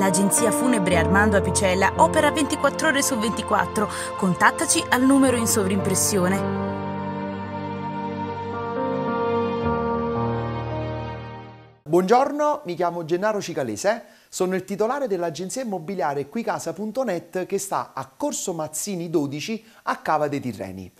L'agenzia funebre Armando Apicella opera 24 ore su 24. Contattaci al numero in sovrimpressione. Buongiorno, mi chiamo Gennaro Cicalese, sono il titolare dell'agenzia immobiliare Quicasa.net che sta a Corso Mazzini 12 a Cava dei Tirreni.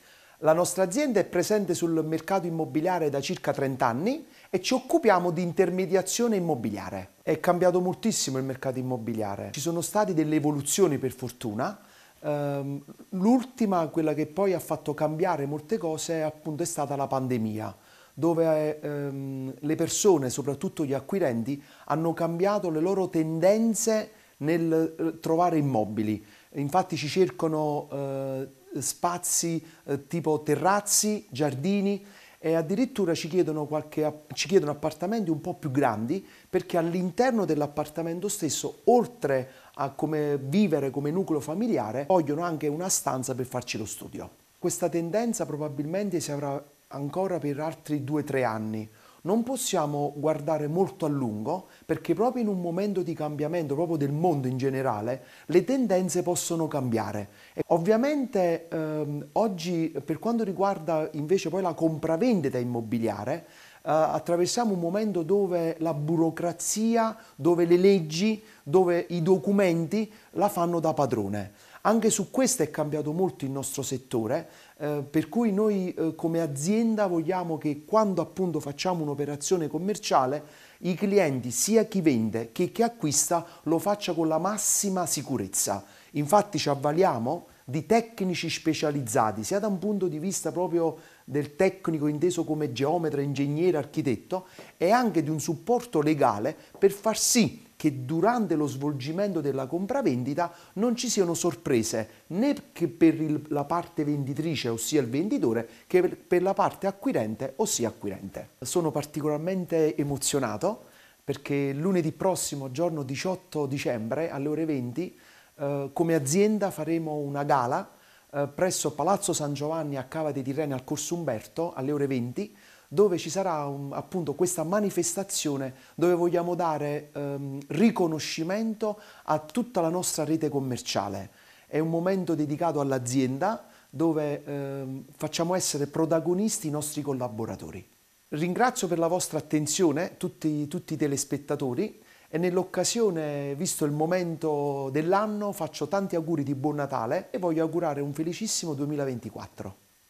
La nostra azienda è presente sul mercato immobiliare da circa 30 anni e ci occupiamo di intermediazione immobiliare. È cambiato moltissimo il mercato immobiliare, ci sono state delle evoluzioni per fortuna. Ehm, l'ultima, quella che poi ha fatto cambiare molte cose, appunto è stata la pandemia, dove ehm, le persone, soprattutto gli acquirenti, hanno cambiato le loro tendenze nel eh, trovare immobili. Infatti ci cercano eh, spazi eh, tipo terrazzi, giardini e addirittura ci chiedono, qualche, ci chiedono appartamenti un po' più grandi perché all'interno dell'appartamento stesso, oltre a come vivere come nucleo familiare, vogliono anche una stanza per farci lo studio. Questa tendenza probabilmente si avrà ancora per altri 2-3 anni, non possiamo guardare molto a lungo perché proprio in un momento di cambiamento proprio del mondo in generale le tendenze possono cambiare. E ovviamente ehm, oggi per quanto riguarda invece poi la compravendita immobiliare Uh, attraversiamo un momento dove la burocrazia, dove le leggi, dove i documenti la fanno da padrone. Anche su questo è cambiato molto il nostro settore, eh, per cui noi eh, come azienda vogliamo che quando appunto facciamo un'operazione commerciale i clienti, sia chi vende che chi acquista, lo faccia con la massima sicurezza. Infatti ci avvaliamo di tecnici specializzati, sia da un punto di vista proprio del tecnico inteso come geometra, ingegnere, architetto, e anche di un supporto legale per far sì che durante lo svolgimento della compravendita non ci siano sorprese né per la parte venditrice, ossia il venditore, che per la parte acquirente, ossia acquirente. Sono particolarmente emozionato perché lunedì prossimo, giorno 18 dicembre, alle ore 20, eh, come azienda faremo una gala eh, presso Palazzo San Giovanni a Cava dei Tirreni al Corso Umberto alle ore 20 dove ci sarà un, appunto questa manifestazione dove vogliamo dare ehm, riconoscimento a tutta la nostra rete commerciale. È un momento dedicato all'azienda dove ehm, facciamo essere protagonisti i nostri collaboratori. Ringrazio per la vostra attenzione tutti, tutti i telespettatori e nell'occasione, visto il momento dell'anno, faccio tanti auguri di buon Natale e voglio augurare un felicissimo 2024.